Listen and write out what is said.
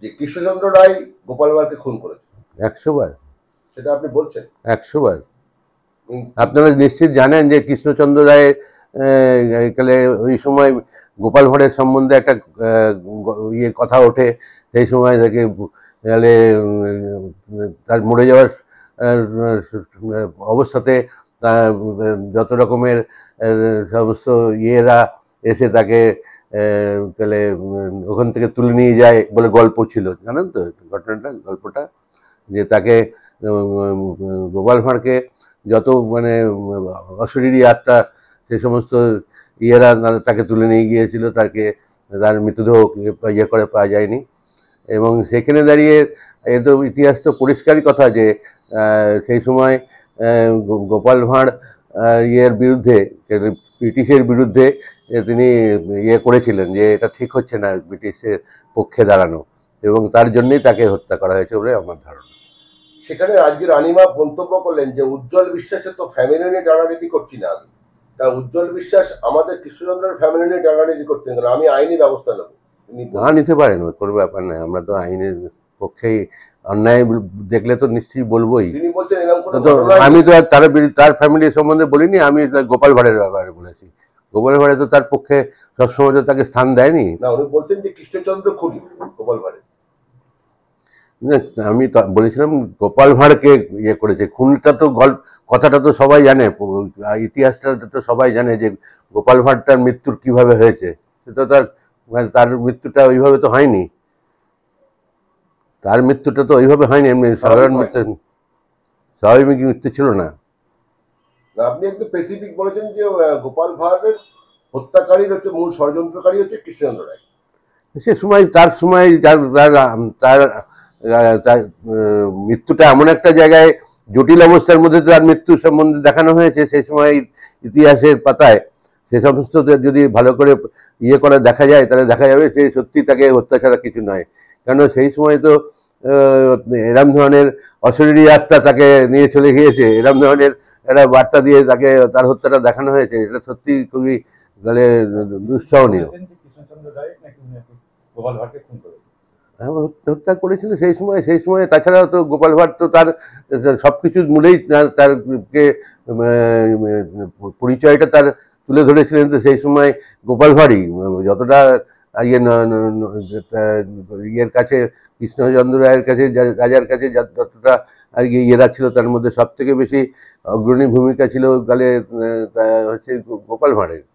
যে কৃষ্ণচন্দ্র রায় গোপালবারকে খুন করেছে একশো বার সেটা আপনি বলছেন একশো বার আপনারা নিশ্চিত জানেন যে কৃষ্ণচন্দ্র রায়ের কালে ওই সময় গোপাল ভাঁড়ের সম্বন্ধে একটা ইয়ে কথা ওঠে সেই সময় থেকে তাহলে তার মরে যাওয়ার অবস্থাতে যত রকমের সমস্ত ইয়েরা এসে তাকে তাহলে ওখান থেকে তুলে নিয়ে যায় বলে গল্প ছিল জানেন তো ঘটনাটা গল্পটা যে তাকে গোপাল ভাঁড়কে যত মানে অশরীরী আত্মা সে সমস্ত ইয়েরা তাকে তুলে নিয়ে গিয়েছিল তাকে তার মৃতদেহ ইয়ে করে পাওয়া যায়নি এবং সেখানে দাঁড়িয়ে এ তো ইতিহাস তো পরিষ্কারই কথা যে সেই সময় গোপাল ভাঁড় ইয়ের বিরুদ্ধে ব্রিটিশের বিরুদ্ধে তিনি ইয়ে করেছিলেন যে এটা ঠিক হচ্ছে না ব্রিটিশের পক্ষে দাঁড়ানো এবং তার জন্যই তাকে হত্যা করা হয়েছে বলে আমার ধারণা সেখানে আজকে রানিমা মন্তব্য করলেন যে উজ্জ্বল বিশ্বাসের তো ফ্যামিলি নিয়ে ডানাডানি করছি না আমি কারণ উজ্জ্বল বিশ্বাস আমাদের কৃষ্ণচন্দ্রের ফ্যামিলি নিয়ে ডানাডানি করতে গেল আমি আইনি ব্যবস্থা নেব না নিতে পারেন কোনো ব্যাপার নয় আমরা তো আইনের পক্ষেই অন্যায় দেখলে তো নিশ্চয়ই বলবোই আমি তো তার তার ফ্যামিলি সম্বন্ধে বলিনি আমি গোপাল ভাড়ের ব্যাপারে বলেছি গোপাল ভাড়ে তো তার পক্ষে সবসময় তো তাকে স্থান দেয়নি আমি বলেছিলাম গোপাল ভাঁড়কে ইয়ে করেছে খুনটা তো গল্প কথাটা তো সবাই জানে ইতিহাসটা তো সবাই জানে যে গোপাল ভাড়টার মৃত্যুর কিভাবে হয়েছে সেটা তার মানে তার মৃত্যুটা ওইভাবে তো হয়নি তার মৃত্যুটা তো ওইভাবে হয়নি এমনি সাধারণ মৃত্যু স্বাভাবিক মৃত্যু ছিল না আপনি একটু স্পেসিফিক বলেছেন যে গোপাল ভাঁড়ের হত্যাকারীর হচ্ছে মূল ষড়যন্ত্রকারী হচ্ছে কৃষ্ণেন্দ্র রায় সে সময় তার সময় তার তার তার মৃত্যুটা এমন একটা জায়গায় জটিল অবস্থার মধ্যে তার মৃত্যু সম্বন্ধে দেখানো হয়েছে সেই সময় ইতিহাসের পাতায় সে সমস্ত যদি ভালো করে ইয়ে করে দেখা যায় তাহলে দেখা যাবে সে সত্যি তাকে হত্যা ছাড়া কিছু নয় কেন সেই সময় তো এরম ধরনের অশরীরী আত্মা তাকে নিয়ে চলে গিয়েছে এরম ধরনের একটা বার্তা দিয়ে তাকে তার হত্যাটা দেখানো হয়েছে এটা সত্যি খুবই মানে দুঃসাহনীয় হ্যাঁ, হত্যা করেছিল সেই সময় সেই সময় তাছাড়া তো গোপাল ভাট তো তার সব কিছুর মূলেই তার কে পরিচয়টা তার তুলে ধরেছিলেন তো সেই সময় গোপাল ভাটই যতটা ইয়ে ইয়ের কাছে কৃষ্ণচন্দ্র রায়ের কাছে রাজার কাছে যতটা আর কি ইয়েরা ছিল তার মধ্যে সবথেকে বেশি অগ্রণী ভূমিকা ছিল গালে হচ্ছে গোপাল ভাঁড়ের